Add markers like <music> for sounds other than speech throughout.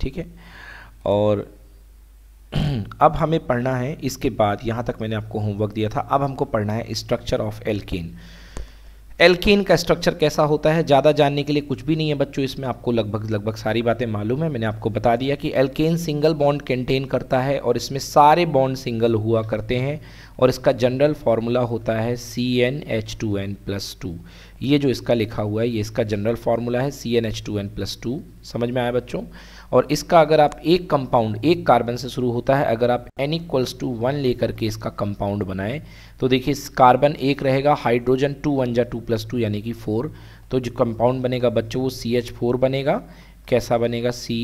ठीक है और <clears throat> अब हमें पढ़ना है इसके बाद यहाँ तक मैंने आपको होमवर्क दिया था अब हमको पढ़ना है स्ट्रक्चर ऑफ एल्किन एल्किन का स्ट्रक्चर कैसा होता है ज़्यादा जानने के लिए कुछ भी नहीं है बच्चों इसमें आपको लगभग लगभग सारी बातें मालूम है मैंने आपको बता दिया कि एल्केन सिंगल बॉन्ड कंटेन करता है और इसमें सारे बॉन्ड सिंगल हुआ करते हैं और इसका जनरल फार्मूला होता है C N H two n plus two ये जो इसका लिखा हुआ है ये इसका जनरल फार्मूला है C N H two n plus two समझ में आया बच्चों और इसका अगर आप एक कंपाउंड एक कार्बन से शुरू होता है अगर आप एन इक्वल्स टू वन लेकर के इसका कंपाउंड बनाएं तो देखिए कार्बन एक रहेगा हाइड्रोजन टू वन जा टू प्लस टू यानी कि फोर तो जो कंपाउंड बनेगा बच्चों वो सी एच फोर बनेगा कैसा बनेगा सी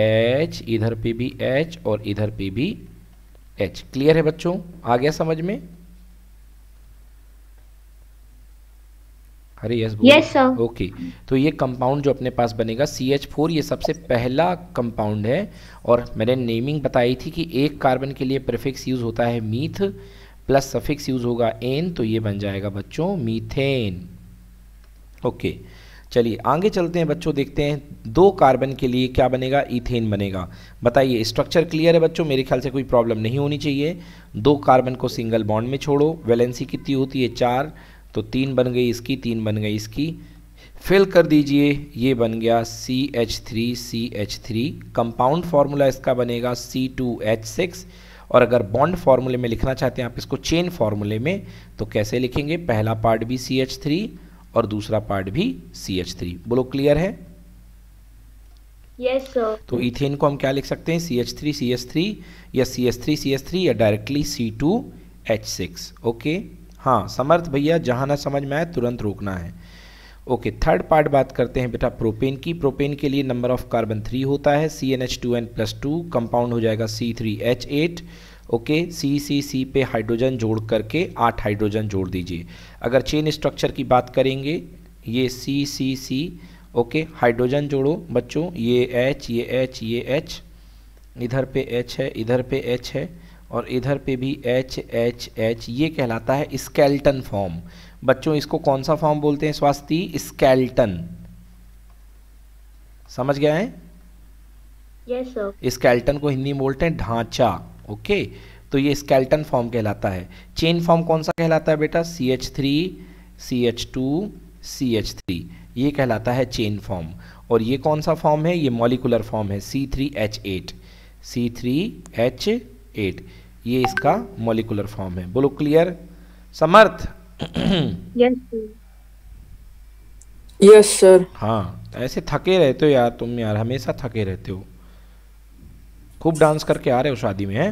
एच इधर पे भी एच और इधर पे भी एच क्लियर है बच्चों आ गया समझ में अरे यस यस सर ओके तो ये कंपाउंड जो अपने पास बनेगा सी एच फोर ये सबसे पहला कंपाउंड है और मैंने नेमिंग बताई थी कि एक कार्बन के लिए प्रिफिक्स यूज़ होता है मीथ प्लस सफिक्स यूज़ होगा एन तो ये बन जाएगा बच्चों मीथेन ओके चलिए आगे चलते हैं बच्चों देखते हैं दो कार्बन के लिए क्या बनेगा इथेन बनेगा बताइए स्ट्रक्चर क्लियर है बच्चों मेरे ख्याल से कोई प्रॉब्लम नहीं होनी चाहिए दो कार्बन को सिंगल बॉन्ड में छोड़ो वैलेंसी कितनी होती है चार तो तीन बन गई इसकी तीन बन गई इसकी फिल कर दीजिए ये बन गया C H three C H three compound formula इसका बनेगा सी टू एच सिक्स और अगर बॉन्ड फार्मूले में लिखना चाहते हैं आप इसको चेन फार्मूले में तो कैसे लिखेंगे पहला पार्ट भी सी एच थ्री और दूसरा पार्ट भी सी एच थ्री बोलो क्लियर है yes, तो इथेन को हम क्या लिख सकते हैं C H three C H three या C H three C H three या directly C two H six okay हाँ समर्थ भैया जहाँ ना समझ में आए तुरंत रोकना है ओके थर्ड पार्ट बात करते हैं बेटा प्रोपेन की प्रोपेन के लिए नंबर ऑफ कार्बन थ्री होता है C N H two n plus two compound हो जाएगा C three H eight okay C C C पे हाइड्रोजन जोड़ करके आठ हाइड्रोजन जोड़ दीजिए अगर चेन स्ट्रक्चर की बात करेंगे ये सी सी सी ओके हाइड्रोजन जोड़ो बच्चों ये एच ये एच ये एच इधर पे एच है इधर पे एच है और इधर पे भी एच एच एच ये कहलाता है स्केल्टन फॉर्म बच्चों इसको कौन सा फॉर्म बोलते हैं स्वास्थ्य स्केल्टन समझ गए हैं यस yes, स्केल्टन को हिंदी में बोलते हैं ढांचा ओके तो ये स्केल्टन फॉर्म कहलाता है चेन फॉर्म कौन सा कहलाता है बेटा C H three C H two C H three ये कहलाता है चेन फॉर्म और ये कौन सा फॉर्म है ये मॉलिकुलर फॉर्म है C three H eight C three H eight ये इसका मोलिकुलर फॉर्म है बोलो clear Samarth yes yes, sir हाँ ऐसे थके रहते हो यार तुम यार हमेशा थके रहते हो खूब डांस करके आ रहे हो शादी में है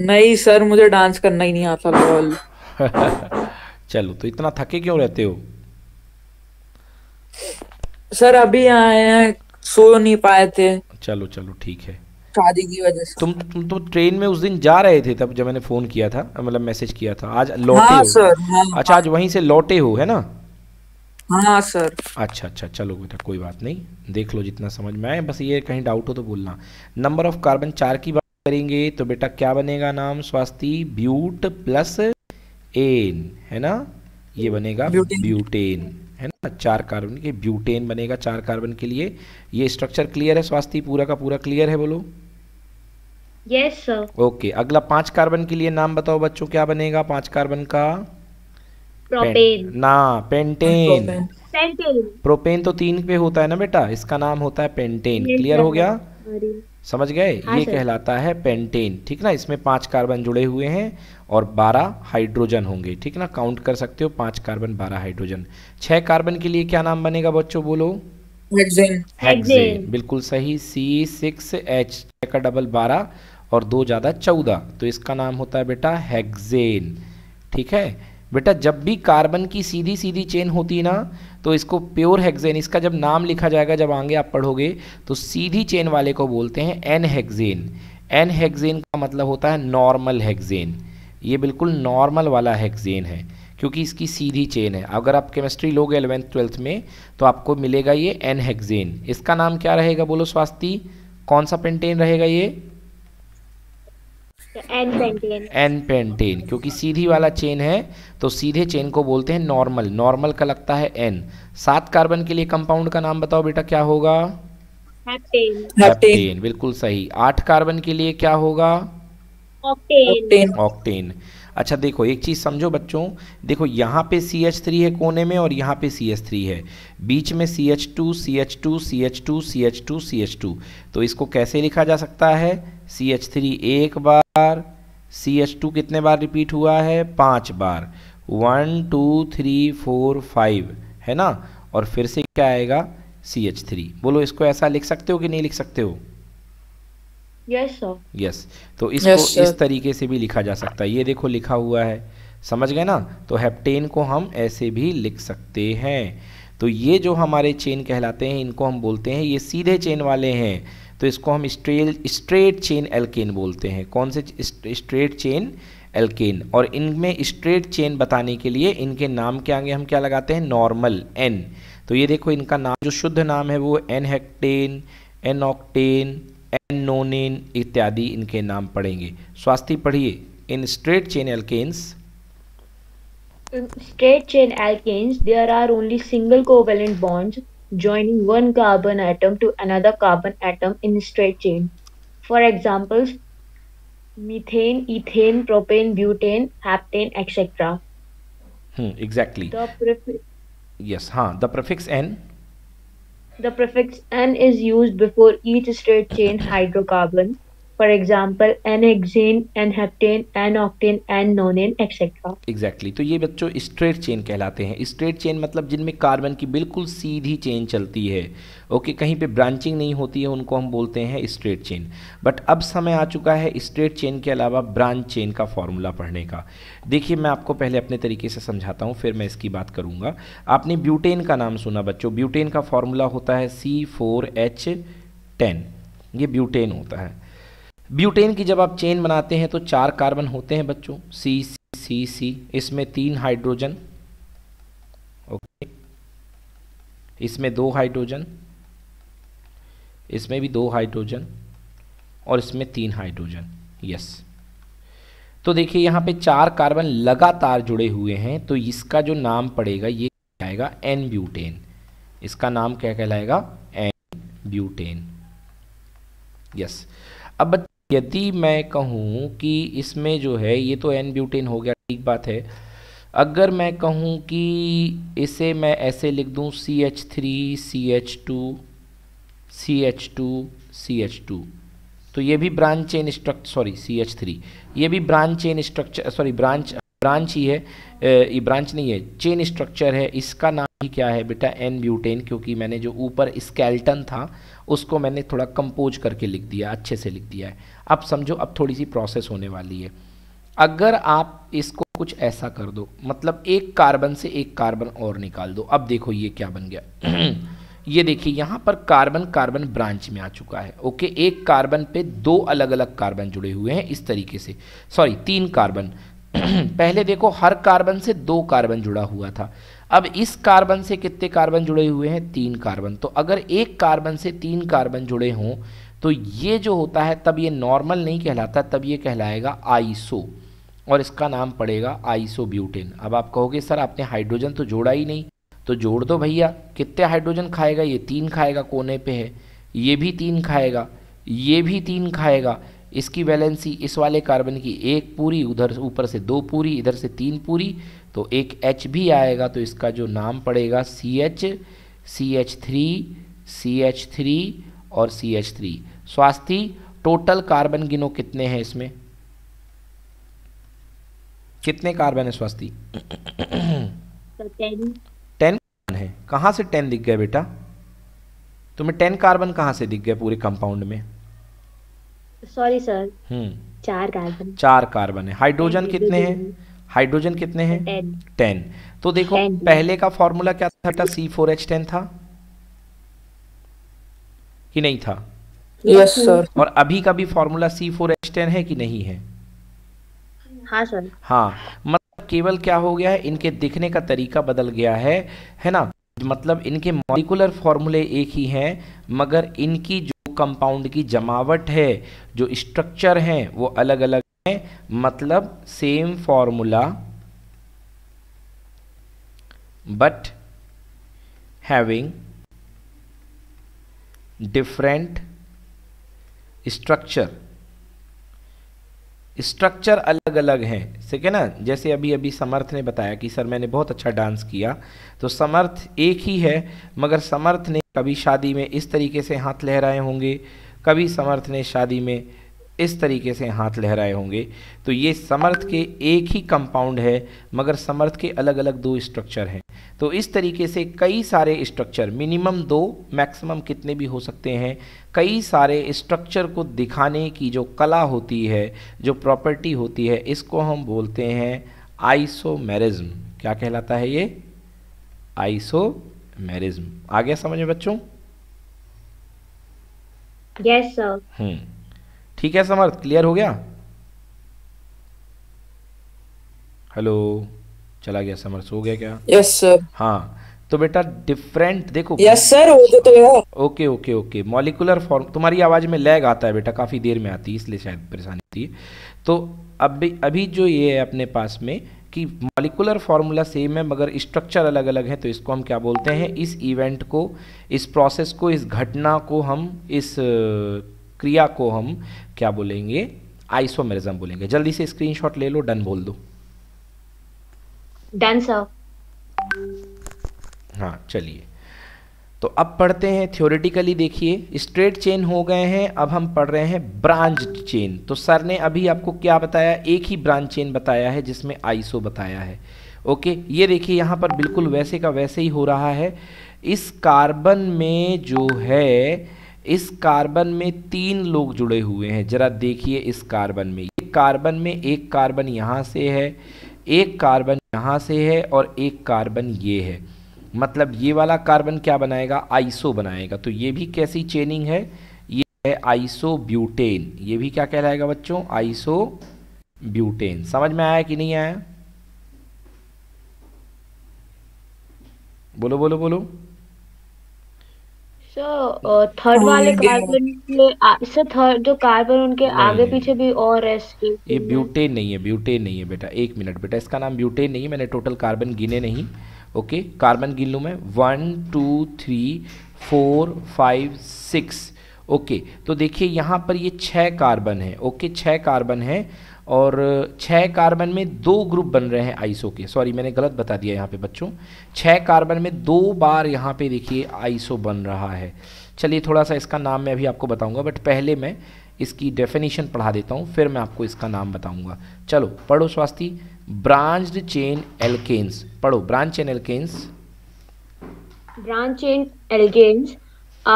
नहीं सर मुझे डांस करना ही नहीं आता बॉल <laughs> चलो तो इतना थके क्यों रहते हो सर अभी आए हैं सो नहीं पाए थे चलो चलो ठीक है शादी की वजह से तुम तुम तो ट्रेन में उस दिन जा रहे थे तब जब मैंने फोन किया था मतलब मैसेज किया था आज लौटे हाँ, हो सर, हाँ, अच्छा आज वहीं से लौटे हो है ना हाँ सर अच्छा अच्छा चलो बेटा कोई बात नहीं देख लो जितना समझ में आए बस ये कहीं डाउट हो तो बोलना नंबर ऑफ कार्बन चार की बात करेंगे तो बेटा क्या बनेगा नाम स्वास्थ्य ब्यूट प्लस एन है ना ये बनेगा ब्यूटेन है ना चार कार्बन के ब्यूटेन बनेगा चार कार्बन के लिए ये स्ट्रक्चर क्लियर है स्वास्थ्य पूरा का पूरा क्लियर है बोलो यस सर ओके अगला पांच कार्बन के लिए नाम बताओ बच्चों क्या बनेगा पांच कार्बन का प्रोपेन ना पेंटेन पेंटेन प्रोपेन तो तीन पे होता है ना बेटा इसका नाम होता है पेंटेन क्लियर हो गया समझ गए हाँ ये कहलाता है पेंटेन ठीक ना इसमें पांच कार्बन जुड़े हुए हैं और 12 हाइड्रोजन होंगे ठीक ना काउंट कर सकते हो पांच कार्बन बारह हाइड्रोजन छह कार्बन के लिए क्या नाम बनेगा बच्चों बोलो हेक्सेन हेक्सेन बिल्कुल सही सी सिक्स एच का डबल बारह और दो ज़्यादा चौदह तो इसका नाम होता है बेटा हेक्सेन ठीक है बेटा जब भी कार्बन की सीधी सीधी चेन होती ना तो इसको प्योर हेक्सेन इसका जब नाम लिखा जाएगा जब आगे आप पढ़ोगे तो सीधी चेन वाले को बोलते हैं एन हेक्सेन एन हेक्सेन का मतलब होता है नॉर्मल हेक्सेन ये बिल्कुल नॉर्मल वाला हैगजेन है क्योंकि इसकी सीधी चेन है अगर आप केमिस्ट्री लोगे एलेवेंथ ट्वेल्थ में तो आपको मिलेगा ये एन हेक्सेन इसका नाम क्या रहेगा बोलो स्वास्थ्य कौन सा पेंटेन रहेगा ये एन पेंटेन एन पेंटेन क्योंकि सीधी वाला चेन है तो सीधे चेन को बोलते हैं नॉर्मल नॉर्मल का लगता है एन सात कार्बन के लिए कंपाउंड का नाम बताओ बेटा क्या होगा हेप्टेन बिल्कुल सही आठ कार्बन के लिए क्या होगा ऑक्टेन ऑक्टेन अच्छा देखो एक चीज़ समझो बच्चों देखो यहाँ पे सी एच थ्री है कोने में और यहाँ पे सी एच थ्री है बीच में C H two C H two C H two C H two C H two तो इसको कैसे लिखा जा सकता है सी एच थ्री एक बार सी एच टू कितने बार रिपीट हुआ है पाँच बार one two three four five है ना और फिर से क्या आएगा सी एच थ्री बोलो इसको ऐसा लिख सकते हो कि नहीं लिख सकते हो यस yes, यस तो इसको yes, इस तरीके से भी लिखा जा सकता है ये देखो लिखा हुआ है समझ गए ना तो हेप्टेन को हम ऐसे भी लिख सकते हैं तो ये जो हमारे चेन कहलाते हैं इनको हम बोलते हैं ये सीधे चेन वाले हैं तो इसको हम स्ट्रेल स्ट्रेट चेन एल्केन बोलते हैं कौन से स्ट्रेट चेन एल्केन और इनमें स्ट्रेट चेन बताने के लिए इनके नाम के आगे हम क्या लगाते हैं नॉर्मल एन तो ये देखो इनका नाम जो शुद्ध नाम है वो n heptane n octane n nonane इत्यादि इनके नाम पड़ेंगे स्वास्थ्य पढ़िए इन straight chain alkanes straight chain alkanes there are only single covalent bonds joining one carbon atom to another carbon atom in straight chain for examples methane ethane propane butane heptane etc hmm exactly the prefix yes ha huh, the prefix n The prefix "n" is used before each straight-chain hydrocarbon, for example, n-hexane, n-heptane, n-octane, n-nonane, etc. exactly. तो ये बच्चों straight chain कहलाते हैं straight chain मतलब जिनमें carbon की बिल्कुल सीधी chain चलती है ओके कहीं पे ब्रांचिंग नहीं होती है उनको हम बोलते हैं स्ट्रेट चेन बट अब समय आ चुका है स्ट्रेट चेन के अलावा ब्रांच चेन का फॉर्मूला पढ़ने का देखिए मैं आपको पहले अपने तरीके से समझाता हूँ फिर मैं इसकी बात करूँगा आपने ब्यूटेन का नाम सुना बच्चों ब्यूटेन का फॉर्मूला होता है सी फोर एच टेन ये ब्यूटेन होता है ब्यूटेन की जब आप चेन बनाते हैं तो चार कार्बन होते हैं बच्चों सी सी सी इसमें तीन हाइड्रोजन ओके इसमें दो हाइड्रोजन इसमें भी दो हाइड्रोजन और इसमें तीन हाइड्रोजन यस तो देखिए यहाँ पे चार कार्बन लगातार जुड़े हुए हैं तो इसका जो नाम पड़ेगा ये आएगा एन ब्यूटेन इसका नाम क्या कहलाएगा एन ब्यूटेन यस अब यदि मैं कहूँ कि इसमें जो है ये तो एन ब्यूटेन हो गया ठीक बात है अगर मैं कहूँ कि इसे मैं ऐसे लिख दूँ C H three C H two C H two C H two तो ये भी branch chain structure sorry C H three ये भी branch chain structure sorry branch branch ही है ये ब्रांच नहीं है चेन स्ट्रक्चर है इसका नाम ही क्या है बेटा एन ब्यूटेन क्योंकि मैंने जो ऊपर स्केल्टन था उसको मैंने थोड़ा कंपोज करके लिख दिया अच्छे से लिख दिया है अब समझो अब थोड़ी सी प्रोसेस होने वाली है अगर आप इसको कुछ ऐसा कर दो मतलब एक कार्बन से एक कार्बन और निकाल दो अब देखो ये क्या बन गया <clears throat> ये देखिए यहाँ पर कार्बन कार्बन ब्रांच में आ चुका है ओके एक कार्बन पे दो अलग अलग कार्बन जुड़े हुए हैं इस तरीके से सॉरी तीन कार्बन <clears throat> पहले देखो हर कार्बन से दो कार्बन जुड़ा हुआ था अब इस कार्बन से कितने कार्बन जुड़े हुए हैं तीन कार्बन तो अगर एक कार्बन से तीन कार्बन जुड़े हों तो ये जो होता है तब ये नॉर्मल नहीं कहलाता तब ये कहलाएगा आइसो और इसका नाम पड़ेगा आइसो ब्यूटेन अब आप कहोगे सर आपने हाइड्रोजन तो जोड़ा ही नहीं तो जोड़ दो भैया कितने हाइड्रोजन खाएगा ये तीन खाएगा कोने पे है ये भी तीन खाएगा ये भी तीन खाएगा इसकी वैलेंसी इस वाले कार्बन की एक पूरी उधर ऊपर से दो पूरी इधर से तीन पूरी तो एक एच भी आएगा तो इसका जो नाम पड़ेगा C H C H three C H three और सी एच थ्री स्वास्थ्य टोटल कार्बन गिनो कितने हैं इसमें कितने कार्बन है स्वास्थ्य है कहाँ से टेन दिख गया बेटा तुम्हें टेन कार्बन कहाँ से दिख गया पूरे कंपाउंड में सॉरी सर हम्म चार कार्बन चार कार्बन है हाइड्रोजन कितने हैं हाइड्रोजन कितने हैं टेन तो देखो 10. पहले का फॉर्मूला क्या था बेटा सी फोर एच टेन था कि नहीं था यस yes, सर और अभी का भी formula C four H ten है कि नहीं है हाँ सर हाँ केवल क्या हो गया है इनके दिखने का तरीका बदल गया है है ना मतलब इनके मॉलिकुलर फॉर्मूले एक ही हैं मगर इनकी जो कंपाउंड की जमावट है जो स्ट्रक्चर है वो अलग अलग है मतलब same formula but having different structure structure अलग अलग हैं ठीक है ना जैसे अभी अभी समर्थ ने बताया कि सर मैंने बहुत अच्छा डांस किया तो समर्थ एक ही है मगर समर्थ ने कभी शादी में इस तरीके से हाथ लहराए होंगे कभी समर्थ ने शादी में इस तरीके से हाथ लहराए होंगे तो ये समर्थ के एक ही कंपाउंड है मगर समर्थ के अलग अलग दो स्ट्रक्चर हैं तो इस तरीके से कई सारे स्ट्रक्चर मिनिमम दो मैक्सिमम कितने भी हो सकते हैं कई सारे स्ट्रक्चर को दिखाने की जो कला होती है जो प्रॉपर्टी होती है इसको हम बोलते हैं आइसोमेरिज्म क्या कहलाता है ये आइसोमेरिज्म आ गया समझ में बच्चों यस yes, सर हम्म ठीक है समर्थ क्लियर हो गया हेलो चला गया समर्थ हो गया क्या यस yes, सर हाँ तो बेटा डिफरेंट देखो यस सर हो तो okay okay okay molecular form तुम्हारी आवाज में लैग आता है बेटा काफी देर में आती है इसलिए शायद परेशानी होती है तो अभी अभी जो ये है अपने पास में कि मॉलिकुलर फार्मूला सेम है मगर स्ट्रक्चर अलग अलग है तो इसको हम क्या बोलते हैं इस इवेंट को इस प्रोसेस को इस घटना को हम इस क्रिया को हम क्या बोलेंगे आइसोमेरिज्म बोलेंगे जल्दी से स्क्रीनशॉट ले लो डन बोल दो डन सर हाँ चलिए तो अब पढ़ते हैं थ्योरेटिकली देखिए स्ट्रेट चेन हो गए हैं अब हम पढ़ रहे हैं ब्रांच चेन तो सर ने अभी आपको क्या बताया एक ही ब्रांच चेन बताया है जिसमें आइसो बताया है ओके ये देखिए यहाँ पर बिल्कुल वैसे का वैसे ही हो रहा है इस कार्बन में जो है इस कार्बन में तीन लोग जुड़े हुए हैं जरा देखिए इस कार्बन में एक कार्बन में एक कार्बन यहाँ से है एक कार्बन यहाँ से है और एक कार्बन ये है मतलब ये वाला कार्बन क्या बनाएगा आइसो बनाएगा तो ये भी कैसी चेनिंग है ये है आइसो ब्यूटेन ये भी क्या कहलाएगा बच्चों आइसो ब्यूटेन समझ में आया कि नहीं आया बोलो बोलो बोलो थर्ड uh, oh, वाले कार्बन के सर थर्ड जो कार्बन उनके आगे पीछे भी और ये ब्यूटेन नहीं है ब्यूटेन नहीं है बेटा एक मिनट बेटा इसका नाम ब्यूटेन नहीं है मैंने टोटल कार्बन गिने नहीं ओके कार्बन गिन लूँ मैं one two three four five six okay तो देखिए यहाँ पर ये छः कार्बन है ओके छः कार्बन है और छः कार्बन में दो ग्रुप बन रहे हैं आइसो के सॉरी मैंने गलत बता दिया यहाँ पे बच्चों छः कार्बन में दो बार यहाँ पे देखिए आइसो बन रहा है चलिए थोड़ा सा इसका नाम मैं अभी आपको बताऊँगा बट पहले मैं इसकी डेफिनेशन पढ़ा देता हूँ फिर मैं आपको इसका नाम बताऊँगा चलो पढ़ो स्वास्थ्य ब्रांच चेन एल्केन्स पढ़ो branch chain alkanes branch chain alkanes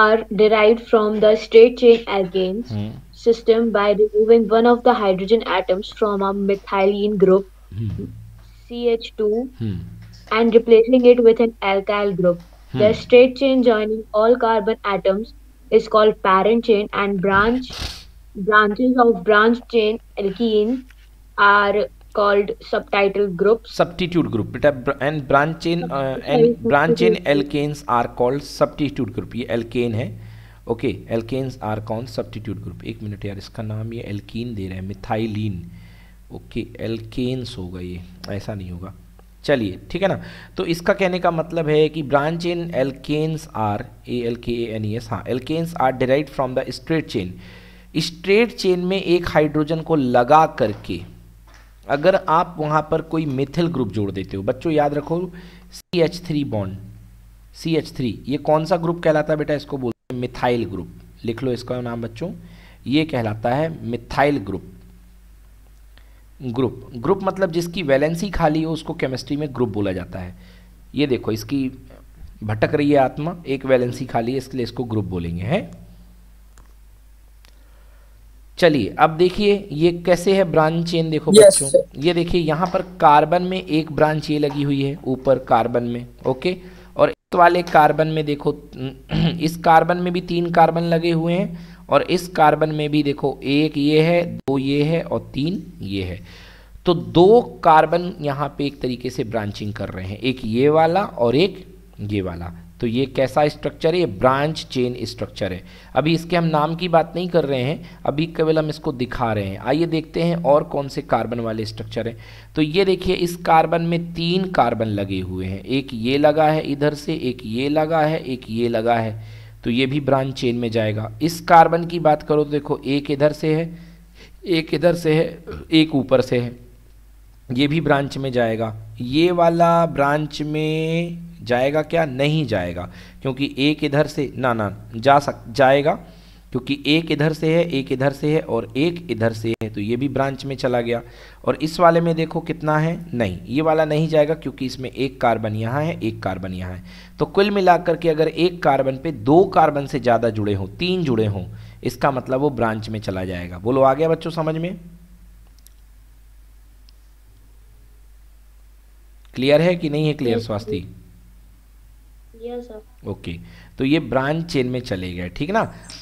are derive from the straight chain alkanes system by removing one of the hydrogen atoms from a methylene group hmm. CH2 hmm. and replacing it with an alkyl group. Hmm. The straight chain joining all carbon atoms is called parent chain and branch branches of branch chain alkene are called subtitle group substitute group बेटा and branch chain uh, and branch chain alkanes are called substitute group Ye alkane hai. Okay alkanes are कौन substitute group एक मिनट यार इसका नाम ये alkene दे रहा है मिथाइलिन ओके एल्केन्स होगा ये ऐसा नहीं होगा चलिए ठीक है ना तो इसका कहने का मतलब है कि branch in alkanes are A L K N E S हाँ alkanes are derive from the straight chain straight chain में एक हाइड्रोजन को लगा करके अगर आप वहाँ पर कोई मिथिल ग्रुप जोड़ देते हो बच्चों याद रखो C H three bond C H three ये कौन सा ग्रुप कहलाता है बेटा इसको बोल मिथाइल ग्रुप लिख लो इसका नाम बच्चों ये कहलाता है मिथाइल ग्रुप ग्रुप ग्रुप मतलब जिसकी वैलेंसी खाली हो उसको केमिस्ट्री में ग्रुप बोला जाता है ये देखो इसकी भटक रही है आत्मा एक वैलेंसी खाली है इसलिए इसको ग्रुप बोलेंगे हैं चलिए अब देखिए ये कैसे है ब्रांच चेन देखो yes, बच्चों ये देखिए यहाँ पर कार्बन में एक ब्रांच ये लगी हुई है ऊपर कार्बन में ओके okay? वाले कार्बन में देखो इस कार्बन में भी तीन कार्बन लगे हुए हैं और इस कार्बन में भी देखो एक ये है दो ये है और तीन ये है तो दो कार्बन यहाँ पे एक तरीके से ब्रांचिंग कर रहे हैं एक ये वाला और एक ये वाला तो ये कैसा स्ट्रक्चर है ये ब्रांच चेन स्ट्रक्चर है अभी इसके हम नाम की बात नहीं कर रहे हैं अभी केवल हम इसको दिखा रहे हैं आइए देखते हैं और कौन से कार्बन वाले स्ट्रक्चर हैं तो ये देखिए इस कार्बन में तीन कार्बन लगे हुए हैं एक ये लगा है इधर से एक ये लगा है एक ये लगा है तो ये भी ब्रांच चेन में जाएगा इस कार्बन की बात करो तो देखो एक इधर से है एक इधर से है एक ऊपर से है ये भी ब्रांच में जाएगा ये वाला ब्रांच में जाएगा क्या नहीं जाएगा क्योंकि एक इधर से ना ना जा सक जाएगा क्योंकि एक इधर से है एक इधर से है और एक इधर से है तो ये भी ब्रांच में चला गया और इस वाले में देखो कितना है नहीं ये वाला नहीं जाएगा क्योंकि इसमें एक कार्बन यहाँ है एक कार्बन यहाँ है तो कुल मिलाकर के अगर एक कार्बन पे दो कार्बन से ज़्यादा जुड़े हों तीन जुड़े हों इसका मतलब वो ब्रांच में चला जाएगा बोलो आ गया बच्चों समझ में क्लियर है कि नहीं है क्लियर स्वास्थ्य ओके तो ये ब्रांच चेन में चले गए ठीक ना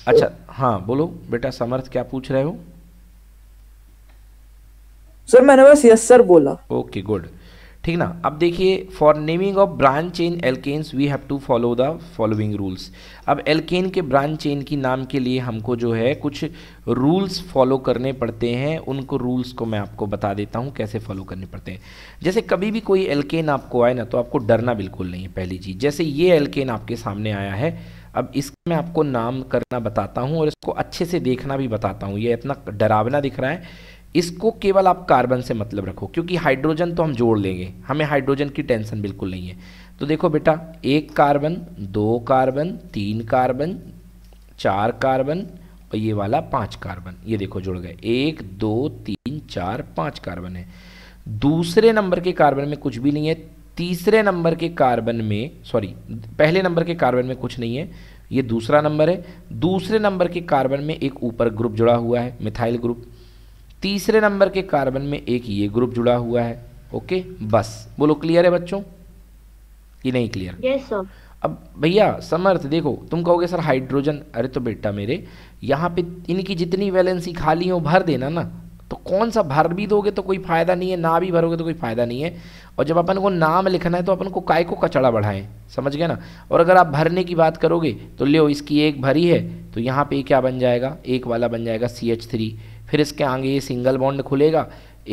अच्छा हाँ बोलो बेटा समर्थ क्या पूछ रहे हो सर मैंने बस यस सर बोला ओके गुड ठीक ना अब देखिए for naming of branch chain alkanes we have to follow the following rules अब एल्केन के ब्रांच चेन की नाम के लिए हमको जो है कुछ रूल्स फॉलो करने पड़ते हैं उनको रूल्स को मैं आपको बता देता हूँ कैसे फॉलो करने पड़ते हैं जैसे कभी भी कोई एल्केन आपको आए ना तो आपको डरना बिल्कुल नहीं है पहली चीज़ जैसे ये एल्केन आपके सामने आया है अब इसका मैं आपको नाम करना बताता हूँ और इसको अच्छे से देखना भी बताता हूँ ये इतना डरावना दिख रहा है इसको केवल आप कार्बन से मतलब रखो क्योंकि हाइड्रोजन तो हम जोड़ लेंगे हमें हाइड्रोजन की टेंशन बिल्कुल नहीं है तो देखो बेटा एक कार्बन दो कार्बन तीन कार्बन चार कार्बन और ये वाला पाँच कार्बन ये देखो जुड़ गए एक दो तीन चार पाँच कार्बन है दूसरे नंबर के कार्बन में कुछ भी नहीं है तीसरे नंबर के कार्बन में सॉरी पहले नंबर के कार्बन में कुछ नहीं है ये दूसरा नंबर है दूसरे नंबर के कार्बन में एक ऊपर ग्रुप जुड़ा हुआ है मिथाइल ग्रुप तीसरे नंबर के कार्बन में एक ये ग्रुप जुड़ा हुआ है ओके बस बोलो क्लियर है बच्चों कि नहीं क्लियर yes, अब भैया समर्थ देखो तुम कहोगे सर हाइड्रोजन अरे तो बेटा मेरे यहाँ पे इनकी जितनी वैलेंसी खाली हो भर देना ना तो कौन सा भर भी दोगे तो कोई फायदा नहीं है ना भी भरोगे तो कोई फायदा नहीं है और जब अपन को नाम लिखना है तो अपन को काय को कचड़ा बढ़ाएं समझ गए ना और अगर आप भरने की बात करोगे तो लियो इसकी एक भरी है तो यहाँ पे क्या बन जाएगा एक वाला बन जाएगा सी एच थ्री फिर इसके आगे ये सिंगल बॉन्ड खुलेगा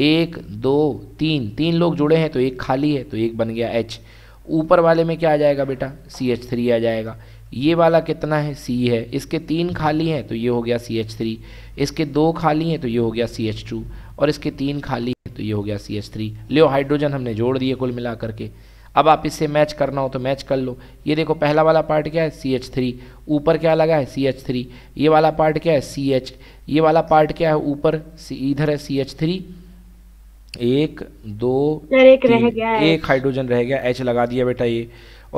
एक दो तीन तीन लोग जुड़े हैं तो एक खाली है तो एक बन गया एच ऊपर वाले में क्या आ जाएगा बेटा सी एच थ्री आ जाएगा ये वाला कितना है सी है इसके तीन खाली हैं तो ये हो गया सी एच थ्री इसके दो खाली हैं तो ये हो गया सी एच टू और इसके तीन खाली हैं तो ये हो गया सी एच थ्री लियो हाइड्रोजन हमने जोड़ दिए कुल मिला करके अब आप इससे मैच करना हो तो मैच कर लो ये देखो पहला वाला पार्ट क्या है सी एच थ्री ऊपर क्या लगा है सी एच थ्री ये वाला पार्ट क्या है सी एच ये वाला पार्ट क्या है ऊपर इधर है सी एच थ्री एक दो एक रह गया एक हाइड्रोजन रह गया एच लगा दिया बेटा ये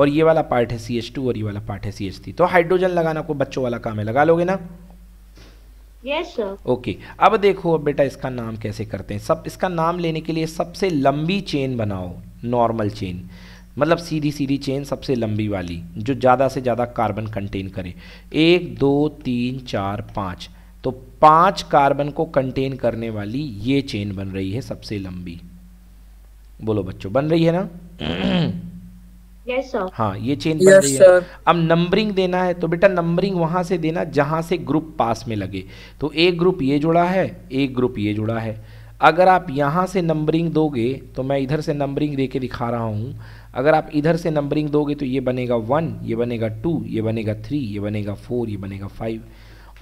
और ये वाला पार्ट है सी एच टू और ये वाला पार्ट है सी एच थ्री तो हाइड्रोजन लगाना आपको बच्चों वाला काम है लगा लोगे ना यस yes, ओके अब देखो अब बेटा इसका नाम कैसे करते हैं सब इसका नाम लेने के लिए सबसे लंबी चेन बनाओ नॉर्मल चेन मतलब सीधी सीधी चेन सबसे लंबी वाली जो ज़्यादा से ज़्यादा कार्बन कंटेन करे एक दो तीन चार पाँच तो पांच कार्बन को कंटेन करने वाली ये चेन बन रही है सबसे लंबी बोलो बच्चों बन रही है ना yes, हाँ ये चेन yes, बन रही sir. है अब नंबरिंग देना है तो बेटा नंबरिंग वहां से देना जहां से ग्रुप पास में लगे तो एक ग्रुप ये जुड़ा है एक ग्रुप ये जुड़ा है अगर आप यहां से नंबरिंग दोगे तो मैं इधर से नंबरिंग दे के दिखा रहा हूं अगर आप इधर से नंबरिंग दोगे तो ये बनेगा वन ये बनेगा टू ये बनेगा थ्री ये बनेगा फोर ये बनेगा फाइव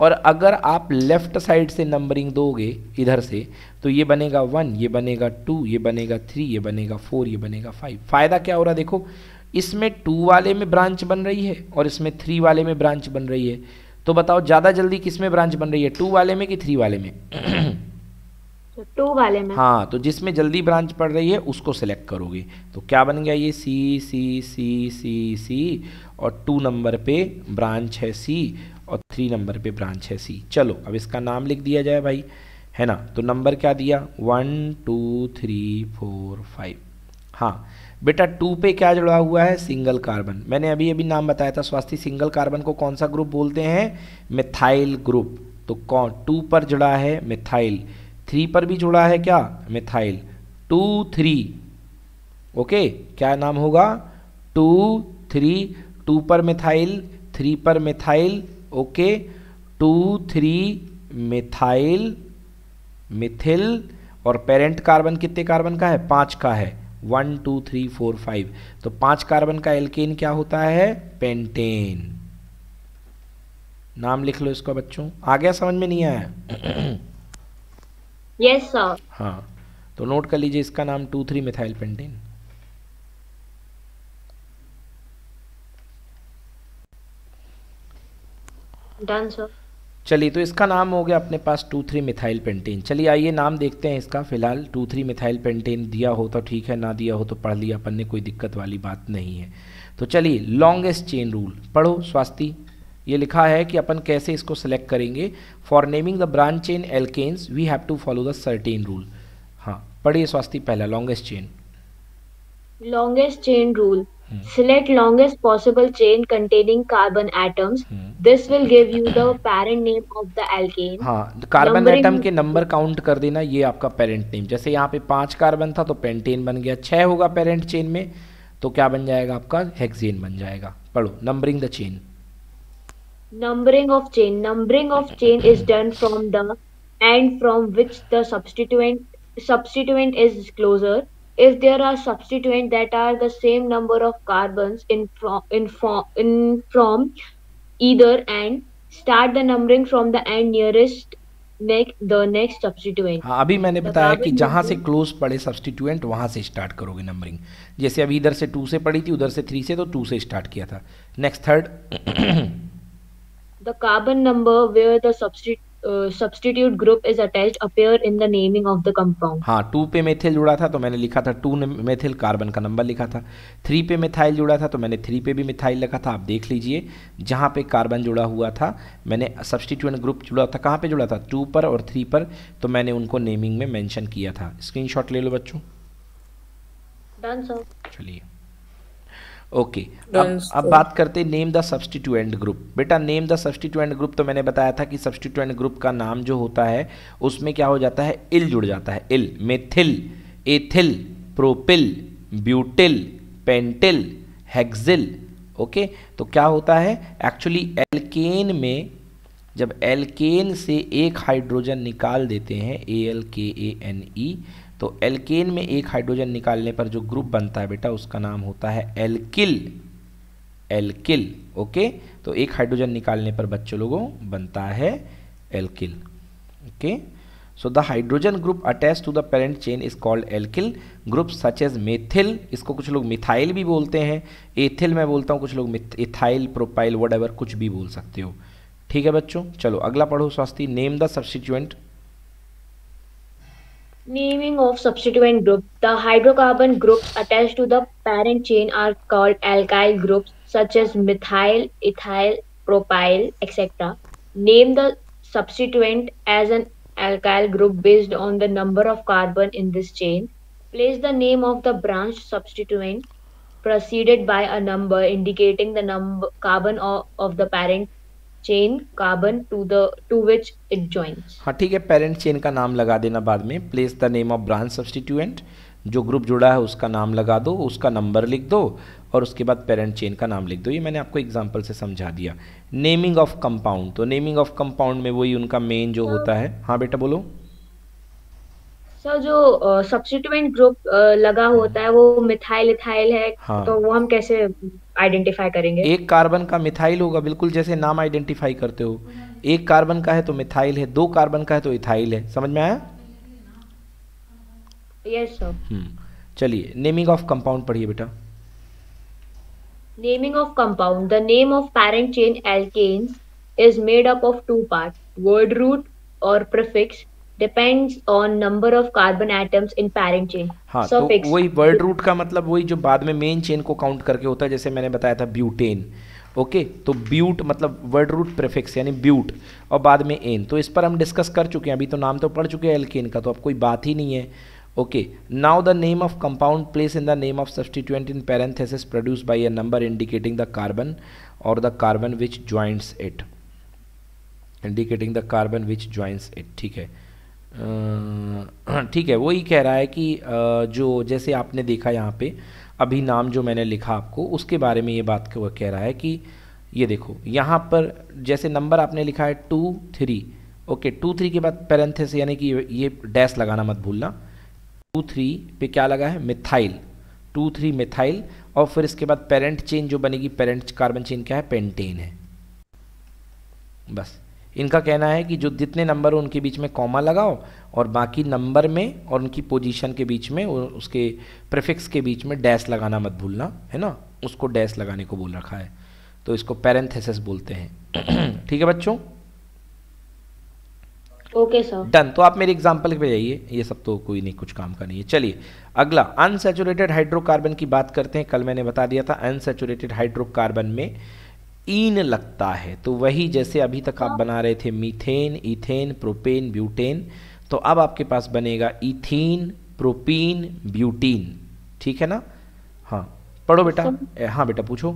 और अगर आप लेफ्ट साइड से नंबरिंग दोगे इधर से तो ये बनेगा वन ये बनेगा टू ये बनेगा थ्री ये बनेगा फोर ये बनेगा फाइव फ़ायदा क्या हो रहा देखो इसमें टू वाले में ब्रांच बन रही है और इसमें थ्री वाले में ब्रांच बन रही है तो बताओ ज़्यादा जल्दी किस में ब्रांच बन रही है टू वाले में कि थ्री वाले में टू तो वाले में हाँ तो जिसमें जल्दी ब्रांच पड़ रही है उसको सिलेक्ट करोगे तो क्या बन गया ये सी सी सी सी सी और टू नंबर पे ब्रांच है सी और थ्री नंबर पे ब्रांच है सी चलो अब इसका नाम लिख दिया जाए भाई है ना तो नंबर क्या दिया one two three four five हाँ बेटा टू पे क्या जुड़ा हुआ है सिंगल कार्बन मैंने अभी अभी नाम बताया था स्वास्थ्य सिंगल कार्बन को कौन सा ग्रुप बोलते हैं मिथाइल ग्रुप तो कौन टू पर जुड़ा है मिथाइल थ्री पर भी जुड़ा है क्या मिथाइल टू थ्री ओके क्या नाम होगा टू थ्री टू पर मिथाइल थ्री पर methyl okay two three methyl methyl और पेरेंट कार्बन कितने कार्बन का है पांच का है one two three four five तो पांच कार्बन का एल्केन क्या होता है पेंटेन नाम लिख लो इसका बच्चों आ गया समझ में नहीं आया यस सर हाँ तो नोट कर लीजिए इसका नाम टू थ्री मिथाइल पेंटेन चलिए तो इसका नाम हो गया अपने पास टू थ्री मिथाइल पेंटेन चलिए आइए नाम देखते हैं इसका फिलहाल टू थ्री मिथाइल पेंटेन दिया हो तो ठीक है ना दिया हो तो पढ़ लिया अपन ने कोई दिक्कत वाली बात नहीं है तो चलिए लॉन्गेस्ट चेन रूल पढ़ो स्वास्थ्य ये लिखा है कि अपन कैसे इसको सेलेक्ट करेंगे for naming the branch chain alkanes we have to follow the certain rule हाँ पढ़िए स्वास्थ्य पहला longest chain longest chain rule Hmm. Select longest possible chain containing carbon atoms. Hmm. This will give you the parent name of the alkane. हाँ carbon atom के number count कर देना ये आपका पेरेंट नेम जैसे यहाँ पे पांच कार्बन था तो पेंटेन बन गया छः होगा पेरेंट चेन में तो क्या बन जाएगा आपका हेक्सेन बन जाएगा पढ़ो numbering the chain numbering of chain numbering of chain is done from the end from which the substituent substituent is closer if there are substituents that are the same number of carbons in from in from in from either end start the numbering from the end nearest next substituent हाँ अभी मैंने बताया कि जहाँ से close पड़े substituent वहाँ से स्टार्ट करोगे नंबरिंग जैसे अभी इधर से टू से पड़ी थी उधर से थ्री से तो टू से स्टार्ट किया था next third the carbon number where the सब्सटीट substitute group is attached in the naming of the compound हाँ टू पे मेथिल जुड़ा था तो मैंने लिखा था टू मेथिल कार्बन का नंबर लिखा था थ्री पे मिथाइल जुड़ा था तो मैंने थ्री पे भी मिथाइल लिखा था आप देख लीजिए जहाँ पे कार्बन जुड़ा हुआ था मैंने सब्सटीट्यूट ग्रुप जुड़ा था कहाँ पे जुड़ा था टू पर और थ्री पर तो मैंने उनको नेमिंग में मैंशन किया था स्क्रीनशॉट ले लो बच्चों डन सर चलिए ओके okay. अब अब बात करते नेम द सब्सटीट्यूएंट ग्रुप बेटा नेम द सब्सटीट्यूएंट ग्रुप तो मैंने बताया था कि सब्सटीट्यूएंट ग्रुप का नाम जो होता है उसमें क्या हो जाता है इल जुड़ जाता है yl methyl ethyl propyl butyl pentyl hexyl okay तो क्या होता है एक्चुअली एल्केन में जब एल्केन से एक हाइड्रोजन निकाल देते हैं ए एल के ए एन ई तो एल्केन में एक हाइड्रोजन निकालने पर जो ग्रुप बनता है बेटा उसका नाम होता है एल्किल एल्किल ओके तो एक हाइड्रोजन निकालने पर बच्चों लोगों बनता है alkyl okay so the hydrogen group attach to the parent chain is called alkyl group such as methyl इसको कुछ लोग मिथाइल भी बोलते हैं एथिल मैं बोलता हूँ कुछ लोग इथाइल प्रोपाइल वट कुछ भी बोल सकते हो ठीक है बच्चों चलो अगला पढ़ो स्वास्थ्य name the substituent Naming of substituent group. The hydrocarbon groups attached to the parent chain are called alkyl groups such as methyl, ethyl, propyl, etc. Name the substituent as an alkyl group based on the number of carbon in this chain. Place the name of the branch substituent preceded by a number indicating the number carbon of the parent chain carbon to the to which it joins हाँ ठीक है parent chain का नाम लगा देना बाद में place the name of branch substituent जो ग्रुप जुड़ा है उसका नाम लगा दो उसका नंबर लिख दो और उसके बाद पेरेंट चेन का नाम लिख दो ये मैंने आपको एग्जांपल से समझा दिया नेमिंग ऑफ कंपाउंड तो नेमिंग ऑफ कंपाउंड में वही उनका मेन जो होता है हाँ बेटा बोलो सर जो सब्सिट्यूएंट ग्रुप लगा होता है वो मिथाइल इथाइल है हाँ. तो वो हम कैसे आइडेंटिफाई करेंगे एक कार्बन का मिथाइल होगा बिल्कुल जैसे नाम आइडेंटिफाई करते हो एक कार्बन का है तो मिथाइल है दो कार्बन का है तो इथाइल है समझ में आया यस सर हम्म, चलिए नेमिंग ऑफ कंपाउंड पढ़िए बेटा naming of compound the name of parent chain alkanes is made up of two part word root और prefix depends on number of carbon atoms in parent chain हाँ so तो वही world root का मतलब वही जो बाद में मेन चेन को काउंट करके होता है जैसे मैंने बताया था ब्यूटेन ओके तो ब्यूट मतलब वर्ड रूट प्रेफिक्स यानी ब्यूट और बाद में एन तो इस पर हम डिस्कस कर चुके हैं अभी तो नाम तो पढ़ चुके हैं एल्केन का तो अब कोई बात ही नहीं है okay now the name of compound place in the name of substituent in parenthesis produce by a number indicating the carbon और the carbon which joints it indicating the carbon which joints it ठीक है <clears throat> ठीक है वही कह रहा है कि जो जैसे आपने देखा यहाँ पे अभी नाम जो मैंने लिखा आपको उसके बारे में ये बात कह रहा है कि ये देखो यहाँ पर जैसे नंबर आपने लिखा है two three okay two three के बाद पैरेंथेस यानी कि ये डैश लगाना मत भूलना टू थ्री पे क्या लगा है मिथाइल टू थ्री मिथाइल और फिर इसके बाद पेरेंट चेन जो बनेगी पेरेंट कार्बन चेन क्या है पेंटेन है बस इनका कहना है कि जो जितने नंबर हो उनके बीच में कॉमा लगाओ और बाकी नंबर में और उनकी पोजीशन के बीच में उसके प्रेफिक्स के बीच में डैश लगाना मत भूलना है ना उसको डैश लगाने को बोल रखा है तो इसको पैरेंथेसिस बोलते हैं <clears throat> ठीक है बच्चों ओके सर डन तो आप मेरे एग्जाम्पल पे जाइए ये सब तो कोई नहीं कुछ काम का नहीं है चलिए अगला अनसेचुरेटेड हाइड्रोकार्बन की बात करते हैं कल मैंने बता दिया था अनसेचुरेटेड हाइड्रोकार्बन में इन लगता है तो वही जैसे अभी तक आप हाँ। बना रहे थे मीथेन इथेन प्रोपेन ब्यूटेन तो अब आपके पास बनेगा इथीन प्रोपीन ब्यूटीन ठीक है ना हाँ पढ़ो बेटा सर, हाँ बेटा पूछो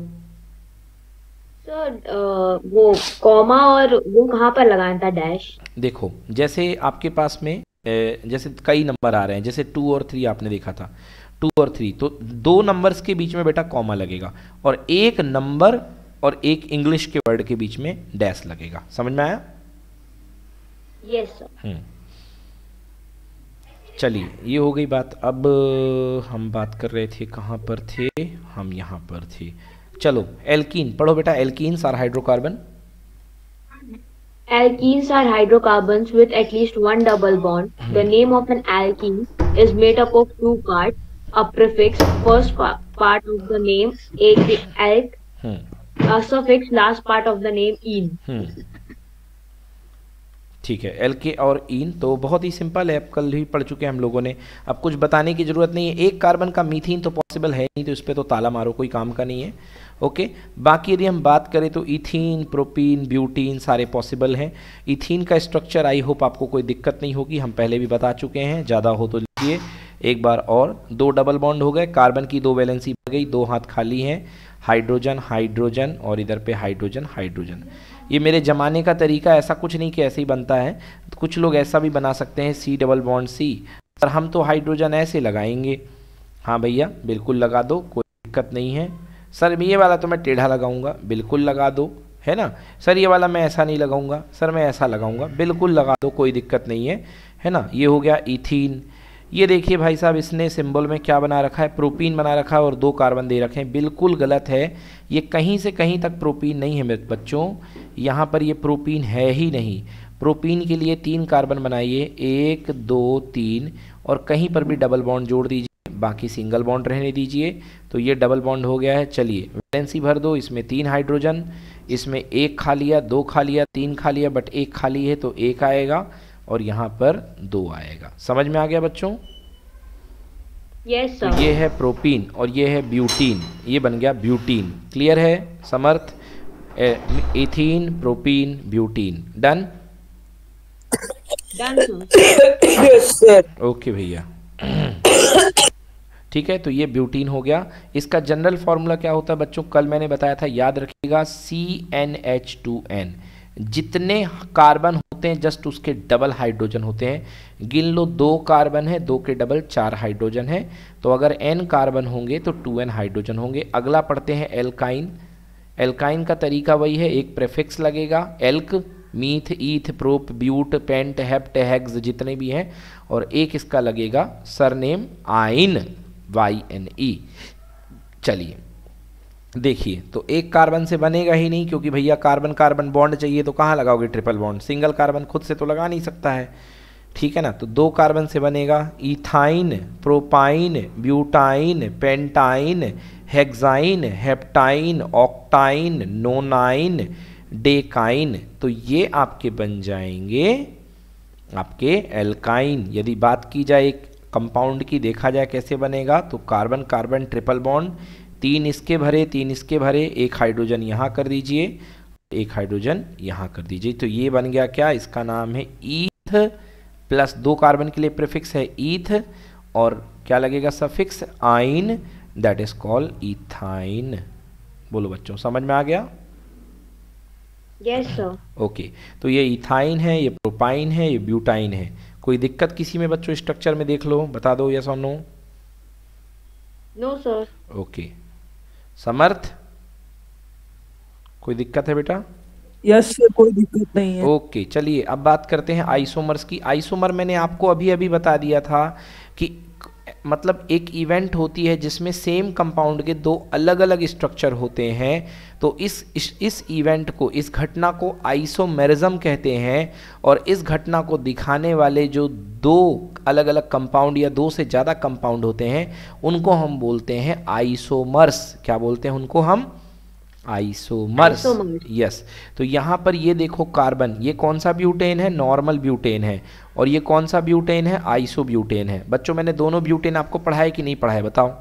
सर वो कॉमा और वो कहाँ पर लगाना था डैश देखो जैसे आपके पास में जैसे कई नंबर आ रहे हैं जैसे टू और थ्री आपने देखा था टू और थ्री तो दो नंबर्स के बीच में बेटा कॉमा लगेगा और एक नंबर और एक इंग्लिश के वर्ड के बीच में डैश लगेगा समझ में आया yes, चलिए ये हो गई बात अब हम बात कर रहे थे कहाँ पर थे हम यहाँ पर थे चलो एल्कीन पढ़ो बेटा एल्कीन सार hydrocarbon Alkenes are hydrocarbons with at least one double bond. Hmm. The name of an alkene is made up of two parts, a prefix, first part of the name, alk, Uh, suffix last part of the name in hmm. ठीक है L के और इन तो बहुत ही simple है कल ही पढ़ चुके हैं हम लोगों ने अब कुछ बताने की ज़रूरत नहीं है एक कार्बन का मीथीन तो पॉसिबल है नहीं तो इस पर तो ताला मारो कोई काम का नहीं है ओके बाकी यदि हम बात करें तो इथीन प्रोपीन ब्यूटीन सारे पॉसिबल हैं इथीन का स्ट्रक्चर आई होप आपको कोई दिक्कत नहीं होगी हम पहले भी बता चुके हैं ज़्यादा हो तो लीजिए एक बार और दो डबल बॉन्ड हो गए कार्बन की दो वैलेंसी बढ़ गई दो हाथ खाली हैं हाइड्रोजन हाइड्रोजन और इधर पे हाइड्रोजन हाइड्रोजन ये मेरे जमाने का तरीका ऐसा कुछ नहीं कि ऐसे ही बनता है कुछ लोग ऐसा भी बना सकते हैं सी डबल बॉन्ड सी पर हम तो हाइड्रोजन ऐसे लगाएंगे हाँ भैया बिल्कुल लगा दो कोई दिक्कत नहीं है सर ये वाला तो मैं टेढ़ा लगाऊंगा बिल्कुल लगा दो है ना सर ये वाला मैं ऐसा नहीं लगाऊंगा सर मैं ऐसा लगाऊंगा बिल्कुल लगा दो कोई दिक्कत नहीं है है ना ये हो गया इथीन ये देखिए भाई साहब इसने सिंबल में क्या बना रखा है प्रोपीन बना रखा है और दो कार्बन दे रखे हैं बिल्कुल गलत है ये कहीं से कहीं तक प्रोपीन नहीं है मेरे बच्चों यहाँ पर ये प्रोपीन है ही नहीं प्रोपीन के लिए तीन कार्बन बनाइए एक दो तीन और कहीं पर भी डबल बॉन्ड जोड़ दीजिए बाकी सिंगल बॉन्ड रहने दीजिए तो ये डबल बॉन्ड हो गया है चलिए वैलेंसी भर दो इसमें तीन हाइड्रोजन इसमें एक खा लिया दो खा लिया तीन खा लिया बट एक खाली है तो एक आएगा और यहाँ पर दो आएगा समझ में आ गया बच्चों yes, तो ये है प्रोपीन और ये है ब्यूटीन ये बन गया ब्यूटीन क्लियर है Samarth ethene propene butene done okay भैया ठीक है तो ये ब्यूटीन हो गया इसका जनरल फॉर्मूला क्या होता है बच्चों कल मैंने बताया था याद रखिएगा C N H two N जितने कार्बन होते हैं जस्ट उसके डबल हाइड्रोजन होते हैं गिन लो दो कार्बन है दो के डबल चार हाइड्रोजन है तो अगर एन कार्बन होंगे तो टू एन हाइड्रोजन होंगे अगला पढ़ते हैं एल्काइन एल्काइन का तरीका वही है एक प्रेफिक्स लगेगा alk meth eth prop but pent hept hex जितने भी हैं और एक इसका लगेगा सरनेम आइन वाई एन ई चलिए देखिए तो एक कार्बन से बनेगा ही नहीं क्योंकि भैया कार्बन कार्बन बॉन्ड चाहिए तो कहाँ लगाओगे ट्रिपल बॉन्ड सिंगल कार्बन खुद से तो लगा नहीं सकता है ठीक है ना तो दो कार्बन से बनेगा ethyne propyne butyne pentyne hexyne heptyne octyne nonyne decyne तो ये आपके बन जाएंगे आपके एल्काइन यदि बात की जाए एक कंपाउंड की देखा जाए कैसे बनेगा तो कार्बन कार्बन ट्रिपल बॉन्ड तीन इसके भरे तीन इसके भरे एक हाइड्रोजन यहाँ कर दीजिए एक हाइड्रोजन यहाँ कर दीजिए तो ये बन गया क्या इसका नाम है ईथ प्लस दो कार्बन के लिए प्रिफिक्स है ईथ और क्या लगेगा सफिक्स आइन दैट इज कॉल इथाइन बोलो बच्चों समझ में आ गया यस सर ओके तो ये इथाइन है ये प्रोपाइन है ये ब्यूटाइन है कोई दिक्कत किसी में बच्चों स्ट्रक्चर में देख लो बता दो यस और no no sir okay Samarth कोई दिक्कत है बेटा यस yes, कोई दिक्कत नहीं है ओके okay, चलिए अब बात करते हैं आइसोमर्स की आइसोमर मैंने आपको अभी अभी बता दिया था कि मतलब एक इवेंट होती है जिसमें सेम कंपाउंड के दो अलग अलग स्ट्रक्चर होते हैं तो इस इस, इवेंट को इस घटना को आइसोमेरिज्म कहते हैं और इस घटना को दिखाने वाले जो दो अलग अलग कंपाउंड या दो से ज़्यादा कंपाउंड होते हैं उनको हम बोलते हैं आइसोमर्स क्या बोलते हैं उनको हम आइसोमर्स यस तो यहाँ पर ये देखो कार्बन ये कौन सा ब्यूटेन है नॉर्मल ब्यूटेन है और ये कौन सा ब्यूटेन है आइसो ब्यूटेन है बच्चों मैंने दोनों ब्यूटेन आपको पढ़ाया कि नहीं पढ़ाया बताओ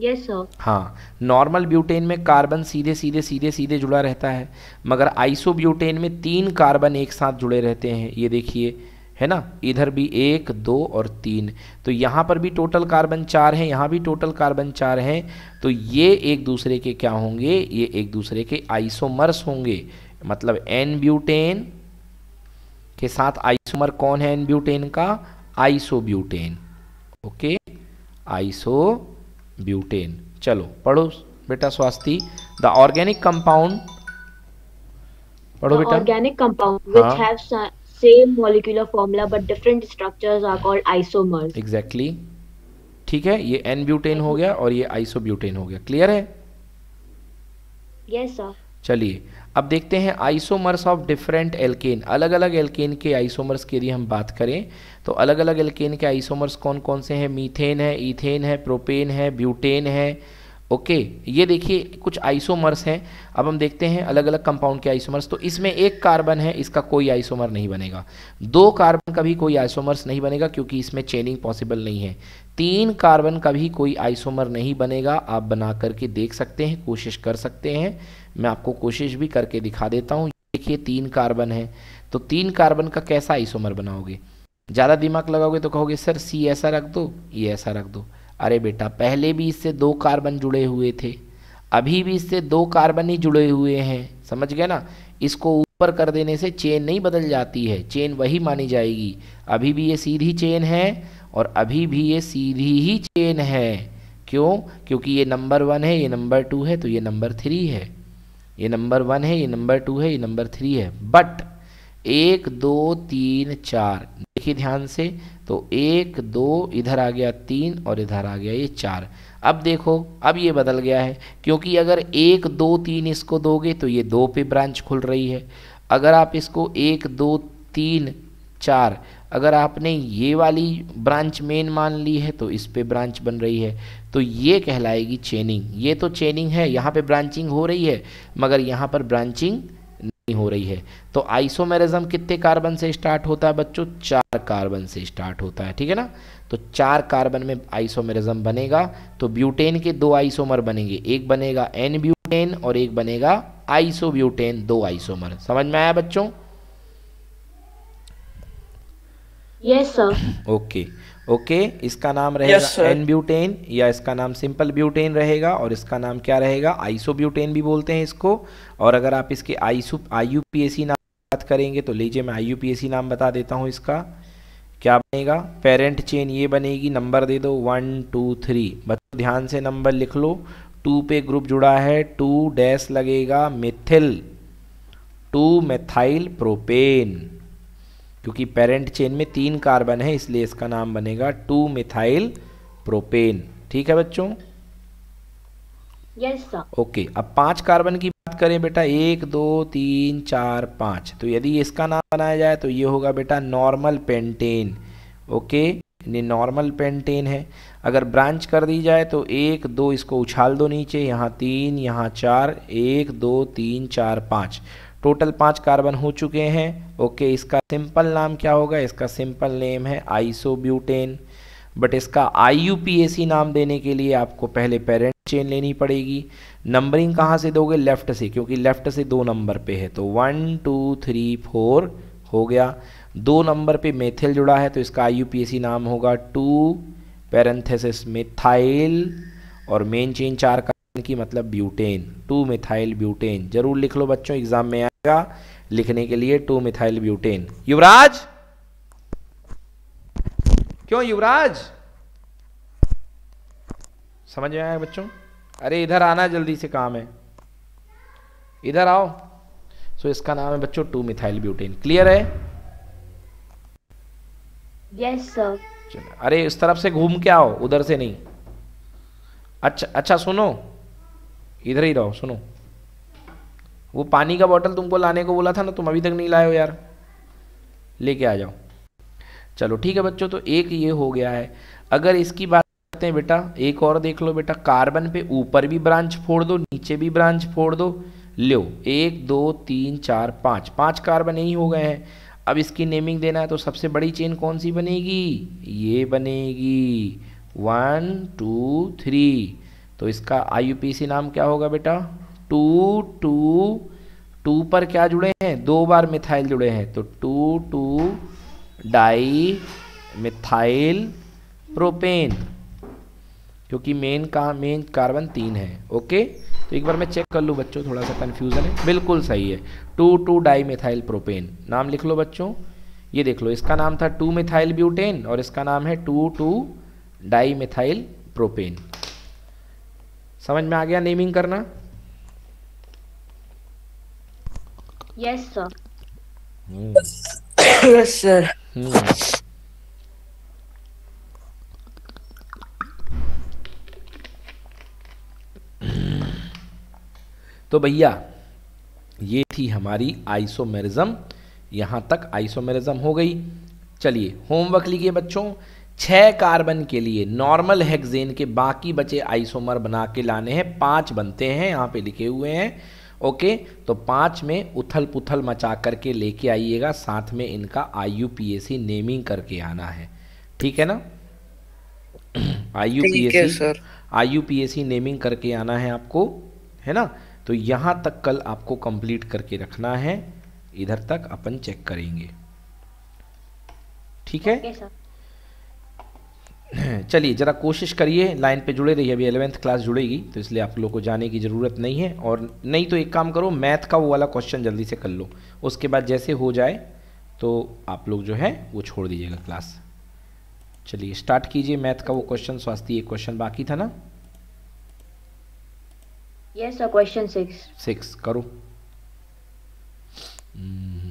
यस yes, हाँ नॉर्मल ब्यूटेन में कार्बन सीधे सीधे सीधे सीधे जुड़ा रहता है मगर आइसो ब्यूटेन में तीन कार्बन एक साथ जुड़े रहते हैं ये देखिए है ना इधर भी एक दो और तीन तो यहाँ पर भी टोटल कार्बन चार हैं यहाँ भी टोटल कार्बन चार हैं तो ये एक दूसरे के क्या होंगे ये एक दूसरे के आइसोमर्स होंगे मतलब एन ब्यूटेन के साथ आइसोमर कौन है एनब्यूटेन का आइसोब्यूटेन ओके आइसोब्यूटेन चलो पढ़ो बेटा स्वास्थ्य द ऑर्गेनिक कंपाउंड पढ़ो बेटा organic compound which have same molecular formula but different structures are called isomer exactly ठीक है ये एन ब्यूटेन हो गया और ये आइसोब्यूटेन हो गया क्लियर है यस सर चलिए अब देखते हैं आइसोमर्स ऑफ डिफरेंट एल्केन अलग अलग एल्केन के आइसोमर्स के यदि हम बात करें तो अलग अलग एल्केन के आइसोमर्स कौन कौन से हैं मीथेन है ईथेन है प्रोपेन है ब्यूटेन है ओके ये देखिए कुछ आइसोमर्स हैं अब हम देखते हैं अलग अलग कंपाउंड के आइसोमर्स तो इसमें एक कार्बन है इसका कोई आइसोमर नहीं बनेगा दो कार्बन का भी कोई आइसोमर्स नहीं बनेगा क्योंकि इसमें चेनिंग पॉसिबल नहीं है तीन कार्बन का भी कोई आइसोमर नहीं बनेगा आप बना करके देख सकते हैं कोशिश कर सकते हैं मैं आपको कोशिश भी करके दिखा देता हूँ देखिए तीन कार्बन है तो तीन कार्बन का कैसा आइसोमर बनाओगे ज़्यादा दिमाग लगाओगे तो कहोगे सर सी ऐसा रख दो ये ऐसा रख दो अरे बेटा पहले भी इससे दो कार्बन जुड़े हुए थे अभी भी इससे दो कार्बन ही जुड़े हुए हैं समझ गए ना इसको ऊपर कर देने से चेन नहीं बदल जाती है चेन वही मानी जाएगी अभी भी ये सीधी चेन है और अभी भी ये सीधी ही चेन है क्यों क्योंकि ये नंबर वन है ये नंबर टू है तो ये नंबर थ्री है ये नंबर वन है ये नंबर टू है ये नंबर थ्री है बट एक दो तीन चार देखिए ध्यान से तो एक दो इधर आ गया तीन और इधर आ गया ये चार अब देखो अब ये बदल गया है क्योंकि अगर एक दो तीन इसको दोगे तो ये दो पे ब्रांच खुल रही है अगर आप इसको एक दो तीन चार अगर आपने ये वाली ब्रांच मेन मान ली है तो इस पे ब्रांच बन रही है तो ये कहलाएगी चेनिंग ये तो चेनिंग है यहाँ पे ब्रांचिंग हो रही है मगर यहाँ पर ब्रांचिंग कितनी हो रही है तो आइसोमेरिज्म कितने कार्बन से स्टार्ट होता है बच्चों चार कार्बन से स्टार्ट होता है ठीक है ना तो चार कार्बन में आइसोमेरिज्म बनेगा तो ब्यूटेन के दो आइसोमर बनेंगे एक बनेगा एन ब्यूटेन और एक बनेगा आइसोब्यूटेन दो आइसोमर समझ में आया बच्चों yes sir okay okay okay, इसका नाम रहेगा एन ब्यूटेन या इसका नाम सिंपल ब्यूटेन रहेगा और इसका नाम क्या रहेगा आइसोब्यूटेन भी बोलते हैं इसको और अगर आप इसके आईसो आई नाम बात करेंगे तो लीजिए मैं आई नाम बता देता हूँ इसका क्या बनेगा पेरेंट चेन ये बनेगी नंबर दे दो वन टू थ्री बच्चों ध्यान से नंबर लिख लो टू पे ग्रुप जुड़ा है टू डैश लगेगा मिथिल टू मेथाइल प्रोपेन क्योंकि पेरेंट चेन में तीन कार्बन है इसलिए इसका नाम बनेगा टू मिथाइल प्रोपेन ठीक है बच्चों यस सर ओके अब पांच कार्बन की बात करें बेटा एक दो तीन चार पांच तो यदि इसका नाम बनाया जाए तो ये होगा बेटा normal pentane okay normal pentane है अगर ब्रांच कर दी जाए तो एक दो इसको उछाल दो नीचे यहाँ तीन यहाँ चार एक दो तीन चार पाँच टोटल पाँच कार्बन हो चुके हैं ओके इसका सिंपल नाम क्या होगा इसका सिंपल नेम है आइसोब्यूटेन बट इसका आई नाम देने के लिए आपको पहले पेरेंट चेन लेनी पड़ेगी नंबरिंग कहाँ से दोगे लेफ्ट से क्योंकि लेफ्ट से दो नंबर पे है तो वन टू थ्री फोर हो गया दो नंबर पे मेथिल जुड़ा है तो इसका आई नाम होगा टू पेरेंथेसिस मिथाइल और मेन चेन चार का की मतलब ब्यूटेन टू मिथाइल ब्यूटेन जरूर लिख लो बच्चों एग्जाम में आएगा लिखने के लिए टू मिथाइल ब्यूटेन युवराज क्यों युवराज समझ में आया बच्चों अरे इधर आना जल्दी से काम है इधर आओ सो इसका नाम है बच्चों टू मिथाइल ब्यूटेन क्लियर है यस सर अरे इस तरफ से घूम के आओ उधर से नहीं अच्छा अच्छा सुनो इधर ही रहो सुनो वो पानी का बॉटल तुमको लाने को बोला था ना तुम अभी तक नहीं लाए हो यार लेके आ जाओ चलो ठीक है बच्चों तो एक ये हो गया है अगर इसकी बात करते हैं बेटा एक और देख लो बेटा कार्बन पे ऊपर भी ब्रांच फोड़ दो नीचे भी ब्रांच फोड़ दो लो एक दो तीन चार पाँच पाँच कार्बन यही हो गए हैं अब इसकी नेमिंग देना है तो सबसे बड़ी चेन कौन सी बनेगी ये बनेगी वन टू थ्री तो इसका आई नाम क्या होगा बेटा टू टू टू पर क्या जुड़े हैं दो बार मिथाइल जुड़े हैं तो two two di methyl propane क्योंकि मेन का मेन कार्बन तीन है ओके तो एक बार मैं चेक कर लूँ बच्चों थोड़ा सा कन्फ्यूज़न है बिल्कुल सही है two two di methyl propane नाम लिख लो बच्चों ये देख लो इसका नाम था टू मिथाइल ब्यूटेन और इसका नाम है two two di methyl propane समझ में आ गया नेमिंग करना Yes, sir. Mm. yes, <coughs> sir. Mm. तो भैया ये थी हमारी आइसोमेरिज्म यहाँ तक आइसोमेरिज्म हो गई चलिए होमवर्क लीजिए बच्चों छः कार्बन के लिए नॉर्मल हेक्सेन के बाकी बचे आइसोमर बना के लाने हैं पांच बनते हैं यहाँ पे लिखे हुए हैं ओके तो पांच में उथल पुथल मचा करके लेके आइएगा साथ में इनका आई नेमिंग करके आना है ठीक है ना I U P S I naming करके आना है आपको है ना तो यहाँ तक कल आपको कंप्लीट करके रखना है इधर तक अपन चेक करेंगे ठीक है <clears throat> चलिए ज़रा कोशिश करिए लाइन पे जुड़े रहिए अभी एलेवेंथ क्लास जुड़ेगी तो इसलिए आप लोग को जाने की ज़रूरत नहीं है और नहीं तो एक काम करो मैथ का वो वाला क्वेश्चन जल्दी से कर लो उसके बाद जैसे हो जाए तो आप लोग जो है वो छोड़ दीजिएगा क्लास चलिए स्टार्ट कीजिए मैथ का वो क्वेश्चन स्वास्थ्य एक क्वेश्चन बाकी था ना यस क्वेश्चन सिक्स सिक्स करो hmm.